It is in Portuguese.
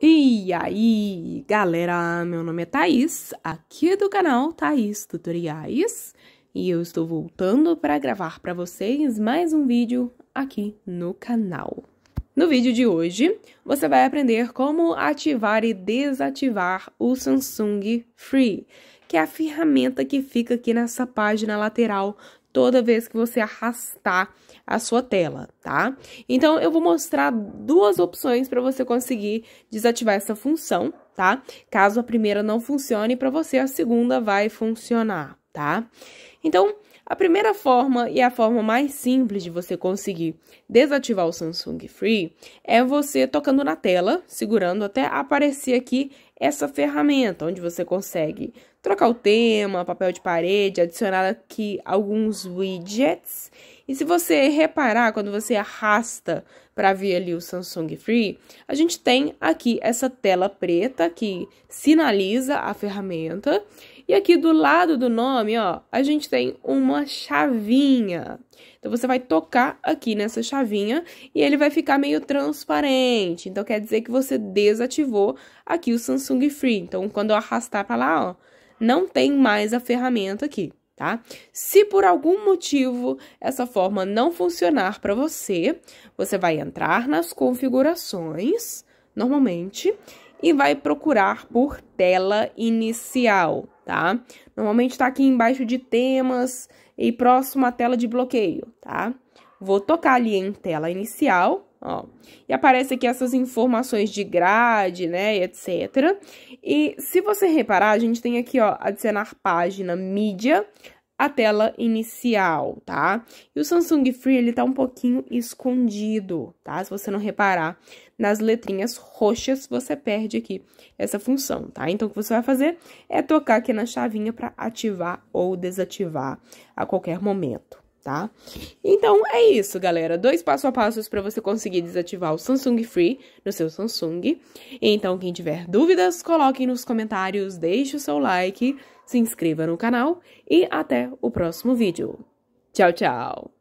E aí, galera, meu nome é Thaís, aqui do canal Thaís Tutoriais, e eu estou voltando para gravar para vocês mais um vídeo aqui no canal. No vídeo de hoje, você vai aprender como ativar e desativar o Samsung Free, que é a ferramenta que fica aqui nessa página lateral toda vez que você arrastar a sua tela, tá? Então, eu vou mostrar duas opções para você conseguir desativar essa função, tá? Caso a primeira não funcione para você, a segunda vai funcionar tá? Então, a primeira forma e a forma mais simples de você conseguir desativar o Samsung Free é você tocando na tela, segurando até aparecer aqui essa ferramenta, onde você consegue trocar o tema, papel de parede, adicionar aqui alguns widgets. E se você reparar, quando você arrasta para ver ali o Samsung Free, a gente tem aqui essa tela preta que sinaliza a ferramenta e aqui do lado do nome, ó, a gente tem uma chavinha. Então você vai tocar aqui nessa chavinha e ele vai ficar meio transparente. Então quer dizer que você desativou aqui o Samsung Free. Então quando eu arrastar para lá, ó, não tem mais a ferramenta aqui. Tá? Se por algum motivo essa forma não funcionar para você, você vai entrar nas configurações, normalmente, e vai procurar por tela inicial tá? Normalmente está aqui embaixo de temas e próximo à tela de bloqueio, tá? Vou tocar ali em tela inicial, ó, e aparece aqui essas informações de grade, né, etc. E se você reparar, a gente tem aqui, ó, adicionar página, mídia, a tela inicial, tá? E o Samsung Free, ele tá um pouquinho escondido, tá? Se você não reparar nas letrinhas roxas, você perde aqui essa função, tá? Então, o que você vai fazer é tocar aqui na chavinha para ativar ou desativar a qualquer momento tá? Então é isso, galera. Dois passo a passos para você conseguir desativar o Samsung Free no seu Samsung. Então, quem tiver dúvidas, coloque nos comentários, deixe o seu like, se inscreva no canal e até o próximo vídeo. Tchau, tchau!